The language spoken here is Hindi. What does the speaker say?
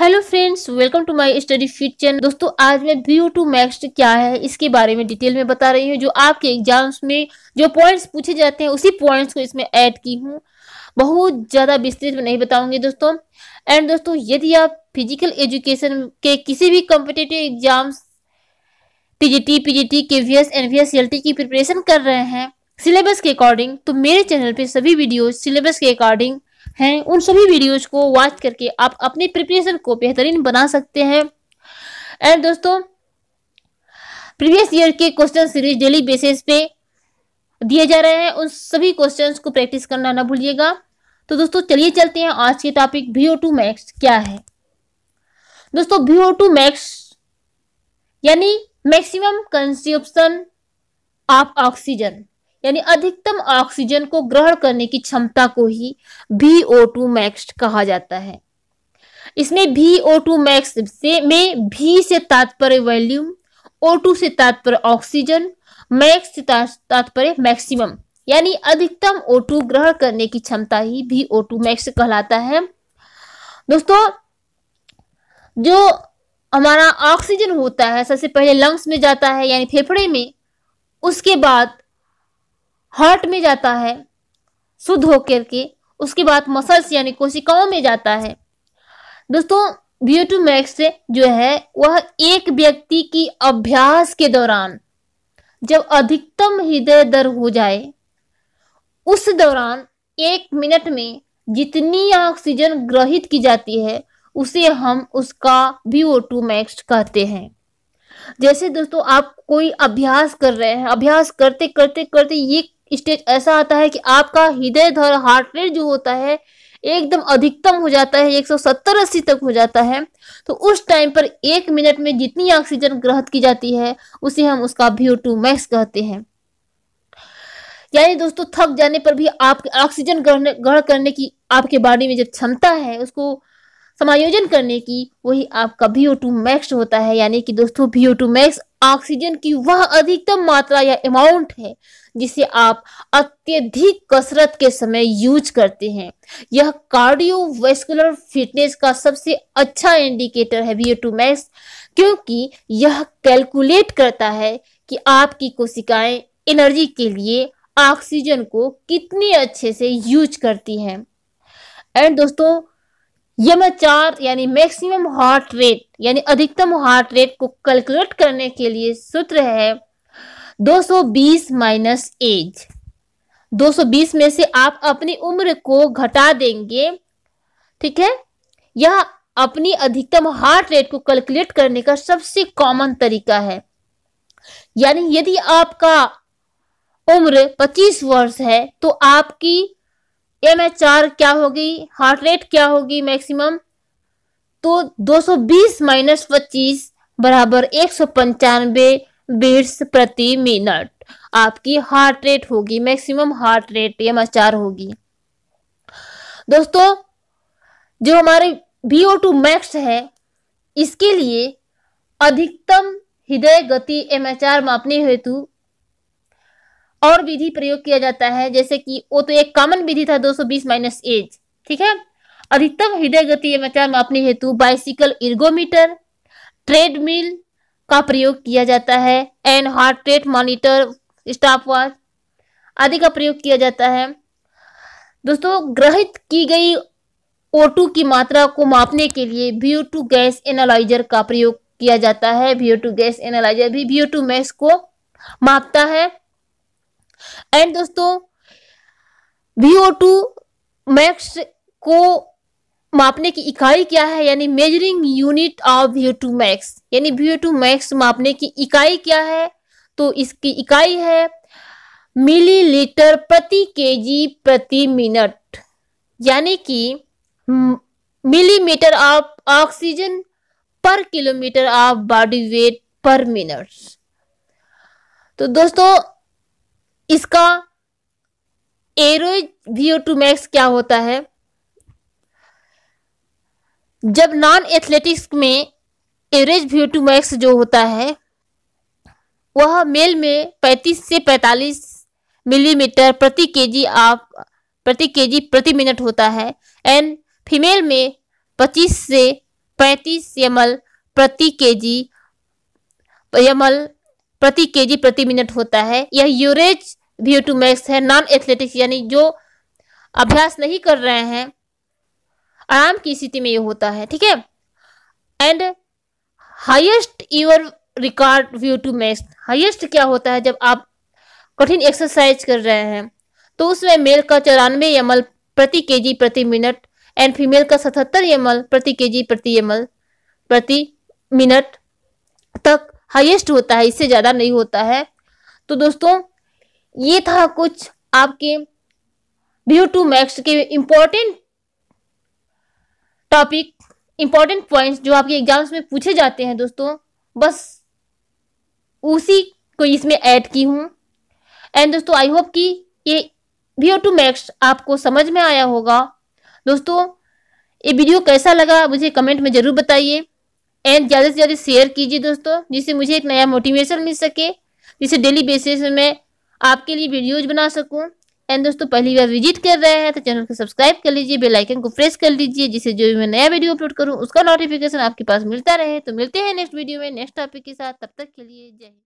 hello friends welcome to my study fit channel दोस्तों आज मैं बी टू मैक्स क्या है इसके बारे में डिटेल में बता रही हूँ जो आपके एग्जाम्स में जो पॉइंट्स पूछे जाते हैं उसी पॉइंट्स को इसमें ऐड की हूँ बहुत ज़्यादा विस्तृत में नहीं बताऊंगी दोस्तों एंड दोस्तों यदि आप फिजिकल एजुकेशन के किसी भी competitive exams TGT PGT KVS NVS LT की प्रिपरेशन कर रहे हैं सिलेबस के अकॉर्डिंग तो मेरे चैनल पे सभी वीडियो सिलेबस के अकॉर्डिंग हैं उन सभी वीडियोज को वॉच करके आप अपनी प्रिपरेशन को बेहतरीन बना सकते हैं एंड दोस्तों प्रीवियस ईयर के क्वेश्चन सीरीज डेली बेसिस पे दिए जा रहे हैं उन सभी क्वेश्चंस को प्रैक्टिस करना ना भूलिएगा तो दोस्तों चलिए चलते हैं आज के topic V O two max क्या है दोस्तों वी ओ टू मैक्स यानी मैक्सिमम कंज्यूप्शन ऑफ ऑक्सीजन यानी अधिकतम ऑक्सीजन को ग्रहण करने की क्षमता को ही भी ओ टू मैक्स कहा जाता है इसमें भी ओ टू मैक्स से में भी से तात्पर्य वॉल्यूम ओ टू से तात्पर्य ऑक्सीजन मैक्स से तात्पर्य मैक्सिमम यानी अधिकतम ओ टू ग्रहण करने की क्षमता ही भी ओ टू मैक्स कहलाता है दोस्तों जो हमारा ऑक्सीजन होता है सबसे पहले लंग्स में जाता है यानी फेफड़े में उसके बाद हार्ट में जाता है शुद्ध होकर के उसके बाद मसल्स यानी कोशिकाओं में जाता है दोस्तों बी टू मैक्स जो है वह एक व्यक्ति की अभ्यास के दौरान जब अधिकतम हृदय दर हो जाए उस दौरान एक मिनट में जितनी ऑक्सीजन ग्रहित की जाती है उसे हम उसका बी ओ टू मैक्स कहते हैं जैसे दोस्तों आप कोई अभ्यास कर रहे हैं अभ्यास करते करते करते ये स्टेज ऐसा आता है कि आपका हृदय धर हार्ट रेट जो होता है एकदम अधिकतम हो जाता है 170 अस्सी तक हो जाता है तो उस टाइम पर एक मिनट में जितनी ऑक्सीजन ग्रहण की जाती है उसे हम उसका वी टू मैक्स कहते हैं यानी दोस्तों थक जाने पर भी आपके ऑक्सीजन ग्रहण करने की आपके बॉडी में जब क्षमता है उसको समायोजन करने की वही आपका वीओ टू मैक्स होता है यानी कि दोस्तों वी टू मैक्स ऑक्सीजन की वह अधिकतम मात्रा या अमाउंट है जिसे आप अत्यधिक कसरत के समय यूज करते हैं यह कार्डियोवेस्कुलर फिटनेस का सबसे अच्छा इंडिकेटर है वी टू मैक्स क्योंकि यह कैलकुलेट करता है कि आपकी कोशिकाएं एनर्जी के लिए ऑक्सीजन को कितने अच्छे से यूज करती हैं एंड दोस्तों यमाचार यानी मैक्सिमम हार्ट रेट यानी अधिकतम हार्ट रेट को कैलकुलेट करने के लिए सूत्र है 220 माइनस एज 220 में से आप अपनी उम्र को घटा देंगे ठीक है यह अपनी अधिकतम हार्ट रेट को कैलकुलेट करने का सबसे कॉमन तरीका है यानी यदि आपका उम्र 25 वर्ष है तो आपकी एम एच आर क्या होगी हार्ट रेट क्या होगी मैक्सिमम तो 220 माइनस पच्चीस बराबर एक सौ बीट्स प्रति मिनट आपकी हार्ट रेट होगी maximum heart rate M H R होगी दोस्तों जो हमारे बीओ ओ टू मैक्स है इसके लिए अधिकतम हृदय गति एम एच आर मापने हेतु और विधि प्रयोग किया जाता है जैसे कि वो तो एक कॉमन विधि था 220 माइनस एज ठीक है अधिकतम हृदय गति एवं मापने हेतु बाइसिकल इर्गोमीटर ट्रेडमिल का प्रयोग किया जाता है and heart rate monitor stopwatch आदि का प्रयोग किया जाता है दोस्तों ग्रहित की गई ओ की मात्रा को मापने के लिए बीओ गैस एनालाइजर का प्रयोग किया जाता है बीओ गैस एनालाइजर भी बीओ मैक्स को मापता है एंड दोस्तों वीओ टू मैक्स को मापने की इकाई क्या है यानी measuring unit of VO two max यानी वीओ टू मैक्स मापने की इकाई क्या है तो इसकी इकाई है मिलीलीटर प्रति केजी प्रति मिनट यानी कि millimetre of oxygen per kilometre of body weight per minute तो दोस्तों इसका एरो टू मैक्स क्या होता है जब नॉन एथलेटिक्स में एवरेज व्यू टू मैक्स जो होता है वह मेल में 35 से 45 मिलीमीटर प्रति केजी आप प्रति केजी प्रति मिनट होता है एंड फीमेल में 25 से 35 एम प्रति केजी एम प्रति केजी प्रति मिनट होता है यह यूरेज वी टू मैक्स है नॉन एथलेटिक्स यानी जो अभ्यास नहीं कर रहे हैं आराम की स्थिति में ये होता है ठीक है and highest your record VO two max highest क्या होता है जब आप कठिन एक्सरसाइज कर रहे हैं तो उसमें मेल का चौरानवे एम प्रति केजी प्रति मिनट एंड फीमेल का सतहत्तर एम प्रति केजी प्रति एम प्रति मिनट तक हाइएस्ट होता है इससे ज़्यादा नहीं होता है तो दोस्तों ये था कुछ आपके व्यू टू मैक्स के इम्पोर्टेंट टॉपिक इम्पोर्टेंट पॉइंट्स जो आपके एग्जाम्स में पूछे जाते हैं दोस्तों बस उसी को इसमें ऐड की हूँ एंड दोस्तों आई होप कि ये वीओ टू मैक्स आपको समझ में आया होगा दोस्तों ये वीडियो कैसा लगा मुझे कमेंट में ज़रूर बताइए एंड ज़्यादा से ज़्यादा शेयर कीजिए दोस्तों जिससे मुझे एक नया मोटिवेशन मिल सके जिसे डेली बेसिस में आपके लिए वीडियोज बना सकूँ एंड दोस्तों पहली बार विजिट कर रहे हैं तो चैनल को सब्सक्राइब कर लीजिए बेल आइकन को प्रेस कर लीजिए जिससे जो भी मैं नया वीडियो अपलोड करूँ उसका नोटिफिकेशन आपके पास मिलता रहे तो मिलते हैं नेक्स्ट वीडियो में नेक्स्ट टॉपिक के साथ तब तक के लिए जय हिंद